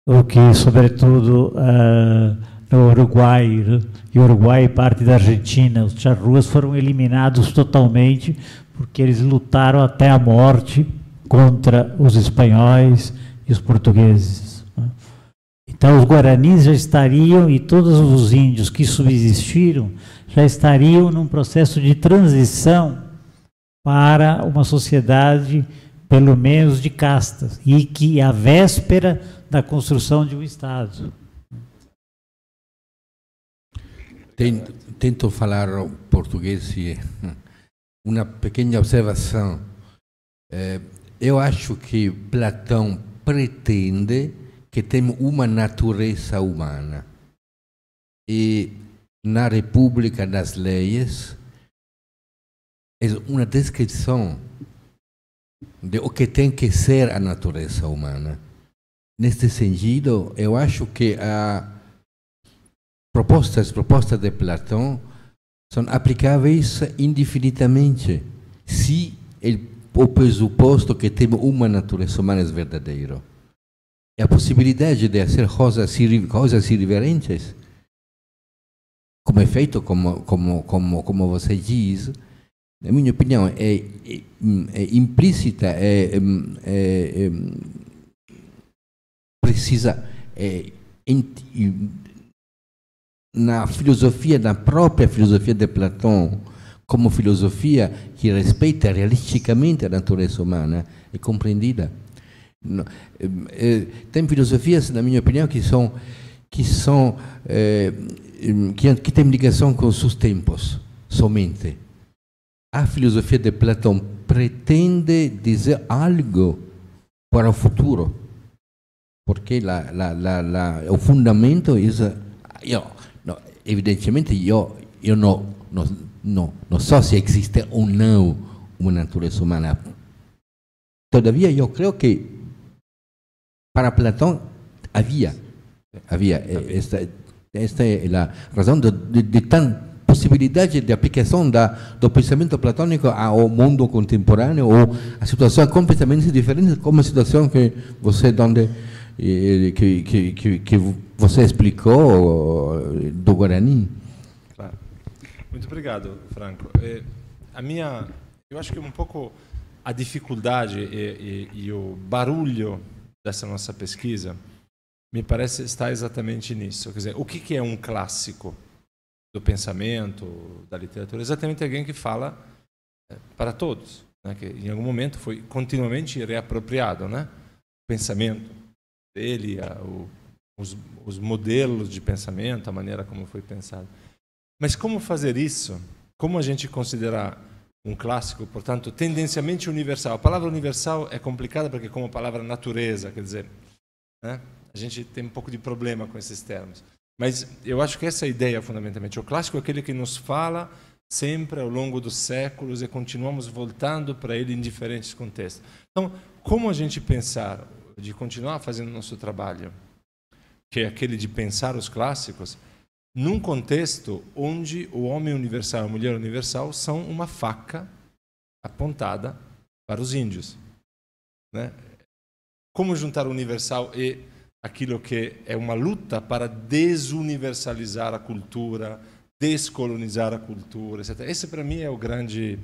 o que, sobretudo, é, o Uruguai e o Uruguai e parte da Argentina, os charruas foram eliminados totalmente porque eles lutaram até a morte contra os espanhóis e os portugueses. Né? Então os guaranis já estariam e todos os índios que subsistiram já estariam num processo de transição para uma sociedade pelo menos de castas e que a véspera da construção de um estado. Tento, tento falar português e é uma pequena observação. É, eu acho que Platão pretende que temos uma natureza humana. E na República das Leis, é uma descrição de o que tem que ser a natureza humana. Neste sentido, eu acho que a propostas, propostas de Platão, são aplicáveis indefinidamente, se ele, o pressuposto que temos uma natureza humana é verdadeiro. E a possibilidade de fazer coisas, coisas irreverentes, como é feito, como, como, como, como você diz, na minha opinião, é, é, é implícita, é, é, é, é precisa, é, ent, na filosofia, na própria filosofia de Platão, como filosofia que respeita realisticamente a natureza humana, é compreendida. Eh, eh, tem filosofias, na minha opinião, que são que são eh, que, que têm ligação com os tempos somente. A filosofia de Platão pretende dizer algo para o futuro, porque la, la, la, o fundamento é evidentemente eu, eu não, não, não, não sei se existe ou não uma natureza humana. Todavia, eu creio que para Platão havia, havia eh, esta, esta é eh, a razão de, de, de tanta possibilidade de aplicação da, do pensamento platônico ao mundo contemporâneo ou a situação completamente diferente como a situação que você onde que, que, que, que você explicou do Guarani. Claro. Muito obrigado, Franco. É, a minha, eu acho que um pouco a dificuldade e, e, e o barulho dessa nossa pesquisa me parece estar exatamente nisso. Quer dizer, o que é um clássico do pensamento, da literatura? Exatamente alguém que fala é, para todos, né? que em algum momento foi continuamente reapropriado, né? Pensamento, dele, a, o, os, os modelos de pensamento, a maneira como foi pensado. Mas como fazer isso? Como a gente considerar um clássico, portanto, tendencialmente universal? A palavra universal é complicada porque, é como a palavra natureza, quer dizer, né? a gente tem um pouco de problema com esses termos. Mas eu acho que essa é a ideia, fundamentalmente. O clássico é aquele que nos fala sempre ao longo dos séculos e continuamos voltando para ele em diferentes contextos. Então, como a gente pensar de continuar fazendo nosso trabalho, que é aquele de pensar os clássicos, num contexto onde o homem universal e a mulher universal são uma faca apontada para os índios. Né? Como juntar o universal e aquilo que é uma luta para desuniversalizar a cultura, descolonizar a cultura, etc. Esse, para mim, é o grande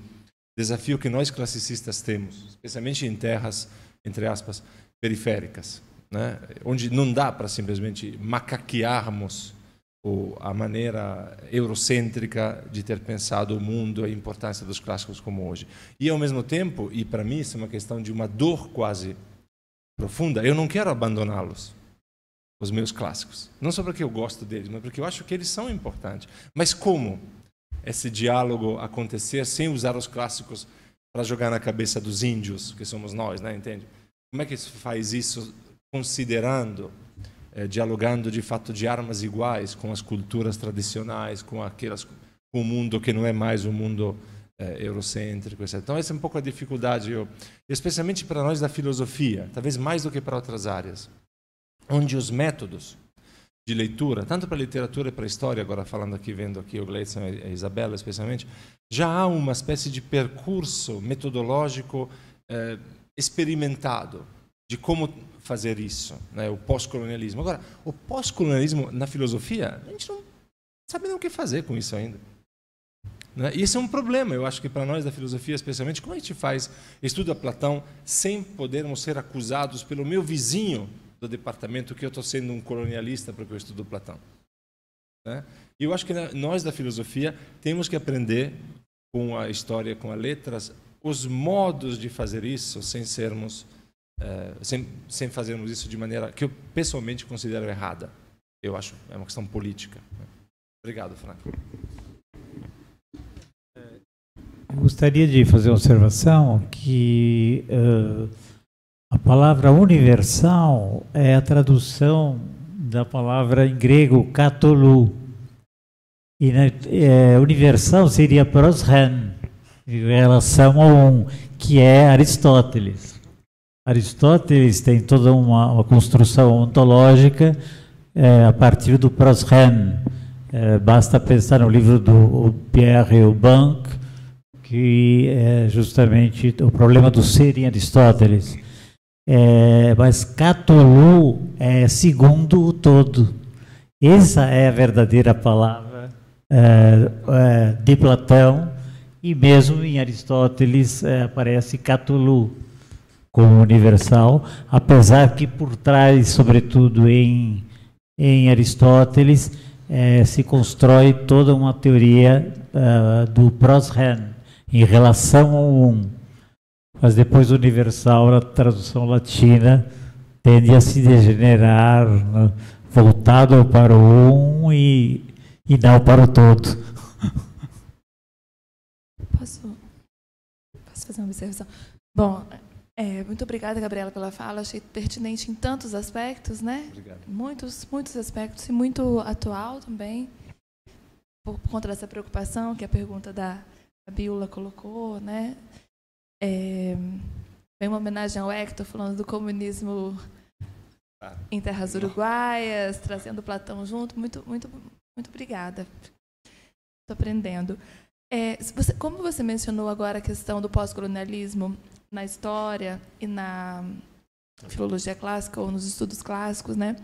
desafio que nós classicistas temos, especialmente em terras, entre aspas, periféricas, né? onde não dá para simplesmente macaquearmos a maneira eurocêntrica de ter pensado o mundo, a importância dos clássicos como hoje. E, ao mesmo tempo, e para mim isso é uma questão de uma dor quase profunda, eu não quero abandoná-los, os meus clássicos. Não só porque eu gosto deles, mas porque eu acho que eles são importantes. Mas como esse diálogo acontecer sem usar os clássicos para jogar na cabeça dos índios, que somos nós, né? entende? Como é que se faz isso considerando, é, dialogando de fato de armas iguais com as culturas tradicionais, com aquelas com o mundo que não é mais o um mundo é, eurocêntrico, etc. Então essa é um pouco a dificuldade, eu, especialmente para nós da filosofia, talvez mais do que para outras áreas, onde os métodos de leitura, tanto para a literatura e para a história, agora falando aqui, vendo aqui o Gleison e a Isabela especialmente, já há uma espécie de percurso metodológico eh, experimentado de como fazer isso, né? o pós-colonialismo. Agora, o pós-colonialismo na filosofia, a gente não sabe nem o que fazer com isso ainda. Né? E esse é um problema, eu acho que para nós da filosofia, especialmente, como a gente faz estuda Platão sem podermos ser acusados pelo meu vizinho do departamento que eu estou sendo um colonialista porque eu estudo Platão. Né? E eu acho que nós da filosofia temos que aprender com a história, com as letras, os modos de fazer isso sem sermos eh, sem, sem fazermos isso de maneira que eu pessoalmente considero errada. Eu acho é uma questão política. Obrigado, Franco. Eh, eu gostaria de fazer uma observação que uh, a palavra universal é a tradução da palavra em grego katolu. E na, né, é, universal seria prosren relação ao um, que é Aristóteles. Aristóteles tem toda uma, uma construção ontológica é, a partir do Prosren. É, basta pensar no livro do Pierre Eubank, que é justamente o problema do ser em Aristóteles. É, mas Catolu é segundo o todo. Essa é a verdadeira palavra é, é de Platão e mesmo em Aristóteles é, aparece Catulu como universal, apesar que por trás, sobretudo em, em Aristóteles, é, se constrói toda uma teoria uh, do pros em relação ao um. Mas depois universal, na tradução latina, tende a se degenerar né, voltado para o um e, e não para o todo. fazer uma observação. Bom, é, muito obrigada, Gabriela, pela fala. Achei pertinente em tantos aspectos, né? Obrigado. Muitos, muitos aspectos e muito atual também, por, por conta dessa preocupação que a pergunta da Biula colocou, né? É, uma homenagem ao Hector falando do comunismo ah, em terras não. uruguaias, trazendo Platão junto. Muito, muito, muito obrigada. Estou aprendendo. É, você, como você mencionou agora a questão do pós-colonialismo na história e na filologia clássica ou nos estudos clássicos, né?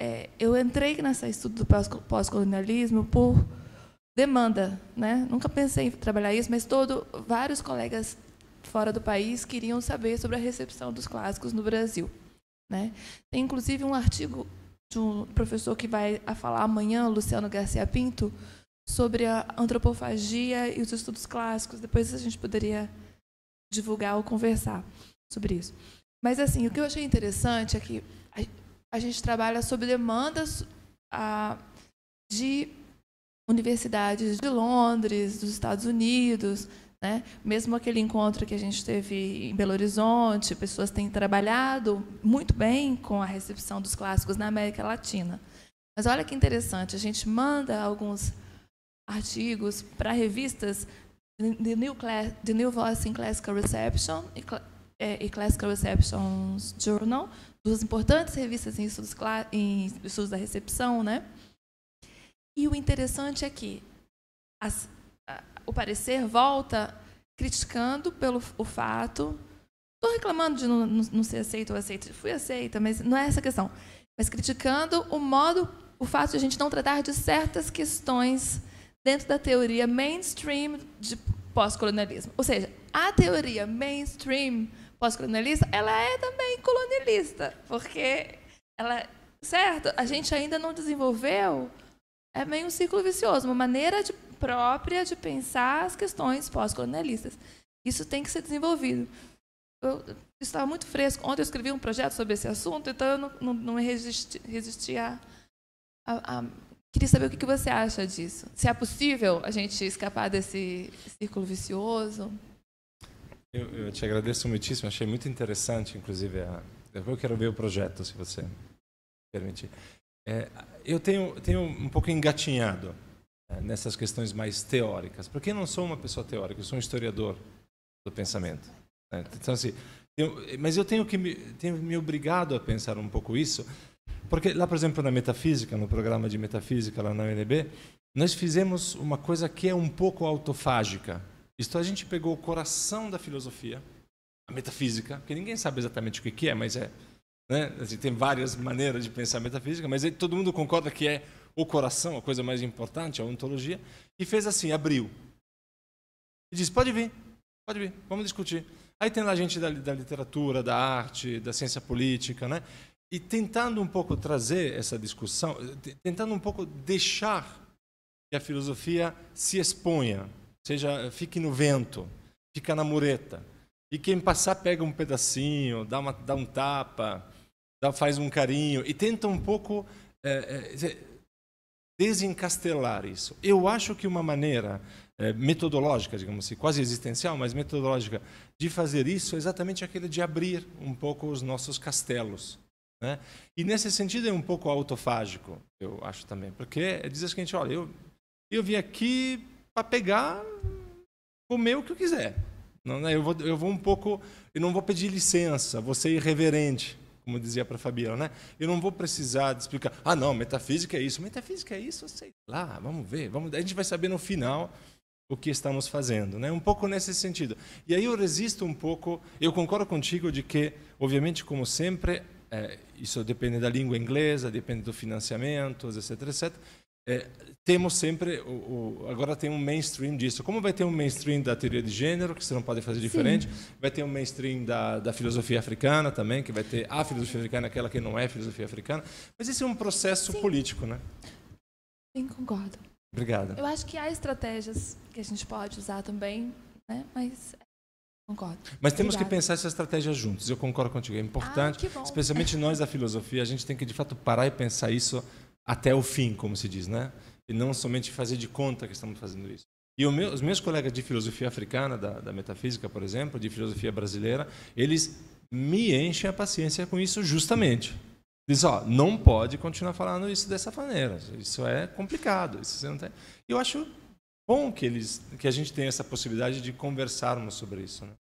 É, eu entrei nessa estudo do pós-colonialismo por demanda, né? Nunca pensei em trabalhar isso, mas todo vários colegas fora do país queriam saber sobre a recepção dos clássicos no Brasil, né? Tem inclusive um artigo de um professor que vai a falar amanhã, Luciano Garcia Pinto, sobre a antropofagia e os estudos clássicos. Depois a gente poderia divulgar ou conversar sobre isso. Mas assim, o que eu achei interessante é que a gente trabalha sobre demandas de universidades de Londres, dos Estados Unidos, né? mesmo aquele encontro que a gente teve em Belo Horizonte, pessoas têm trabalhado muito bem com a recepção dos clássicos na América Latina. Mas olha que interessante, a gente manda alguns artigos para revistas The New, Class, The New Voice in Classical Reception e, é, e Classical Reception Journal, duas importantes revistas em estudos, em estudos da recepção, né? E o interessante é que as, a, o parecer volta criticando pelo o fato. Estou reclamando de não, não, não ser aceita ou aceita. Fui aceita, mas não é essa a questão. Mas criticando o modo, o fato de a gente não tratar de certas questões dentro da teoria mainstream de pós-colonialismo. Ou seja, a teoria mainstream pós-colonialista, ela é também colonialista, porque ela, certo, a gente ainda não desenvolveu é meio um ciclo vicioso, uma maneira de, própria de pensar as questões pós-colonialistas. Isso tem que ser desenvolvido. Eu, estava muito fresco. Ontem eu escrevi um projeto sobre esse assunto, então eu não, não, não resisti, resisti a, a Queria saber o que você acha disso. Se é possível a gente escapar desse círculo vicioso. Eu, eu te agradeço muitíssimo, achei muito interessante, inclusive. A... Depois eu quero ver o projeto, se você permitir. É, eu tenho, tenho um pouco engatinhado é, nessas questões mais teóricas, porque eu não sou uma pessoa teórica, eu sou um historiador do pensamento. Né? Então, assim, eu, mas eu tenho que me, tenho me obrigado a pensar um pouco isso, porque lá, por exemplo, na metafísica, no programa de metafísica lá na UNB, nós fizemos uma coisa que é um pouco autofágica. Isto a gente pegou o coração da filosofia, a metafísica, que ninguém sabe exatamente o que é, mas é, né? gente assim, tem várias maneiras de pensar metafísica, mas todo mundo concorda que é o coração a coisa mais importante, a ontologia, e fez assim, abriu. E disse: pode vir, pode vir, vamos discutir. Aí tem lá gente da, da literatura, da arte, da ciência política, né? e tentando um pouco trazer essa discussão, eh, tentando um pouco deixar que a filosofia se exponha, seja fique no vento, fica na mureta. E quem passar pega um pedacinho, dá, uma, dá um tapa, dá, faz um carinho e tenta um pouco é, é, desencastelar isso. Eu acho que uma maneira é, metodológica, digamos assim, quase existencial, mas metodológica, de fazer isso é exatamente aquele de abrir um pouco os nossos castelos né? E nesse sentido é um pouco autofágico, eu acho também, porque diz o assim, seguinte: olha, eu, eu vim aqui para pegar, comer o que eu quiser. Não, né? eu, vou, eu vou um pouco, eu não vou pedir licença, vou ser irreverente, como dizia para Fabiano, né? Eu não vou precisar de explicar. Ah, não, metafísica é isso, metafísica é isso, sei lá, vamos ver, vamos, a gente vai saber no final o que estamos fazendo, né? Um pouco nesse sentido. E aí eu resisto um pouco. Eu concordo contigo de que, obviamente, como sempre, é, isso depende da língua inglesa, depende do financiamento, etc, etc. É, temos sempre, o, o, agora tem um mainstream disso. Como vai ter um mainstream da teoria de gênero, que você não pode fazer diferente, Sim. vai ter um mainstream da, da, filosofia africana também, que vai ter a filosofia africana, aquela que não é filosofia africana. Mas esse é um processo Sim. político, né? Sim, concordo. Obrigada. Eu acho que há estratégias que a gente pode usar também, né? mas Concordo. Mas temos Obrigada. que pensar essa estratégia juntos. Eu concordo contigo. É ah, importante, ah, especialmente nós da filosofia, a gente tem que de fato parar e pensar isso até o fim, como se diz, né? E não somente fazer de conta que estamos fazendo isso. E meu, os meus colegas de filosofia africana, da, da metafísica, por exemplo, de filosofia brasileira, eles me enchem a paciência com isso justamente. Diz, ó, não pode continuar falando isso dessa maneira. Isso é complicado. Isso você não tem. Eu acho bom que, eles, que a gente tenha essa possibilidade de conversarmos sobre isso. Né?